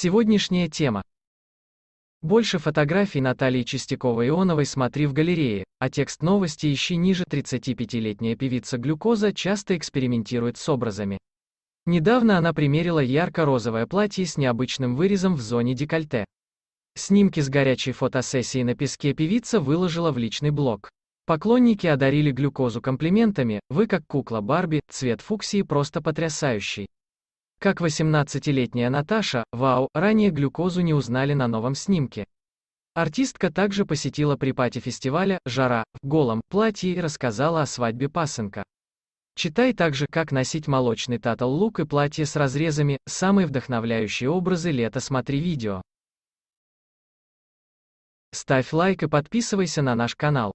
Сегодняшняя тема. Больше фотографий Натальи Чистяковой-Ионовой смотри в галерее, а текст новости ищи ниже 35-летняя певица Глюкоза часто экспериментирует с образами. Недавно она примерила ярко-розовое платье с необычным вырезом в зоне декольте. Снимки с горячей фотосессии на песке певица выложила в личный блог. Поклонники одарили глюкозу комплиментами, вы как кукла Барби, цвет фуксии просто потрясающий. Как 18-летняя Наташа, Вау, ранее глюкозу не узнали на новом снимке. Артистка также посетила припати фестиваля «Жара» в голом платье и рассказала о свадьбе пасынка. Читай также «Как носить молочный татл-лук и платье с разрезами» самые вдохновляющие образы лета смотри видео. Ставь лайк и подписывайся на наш канал.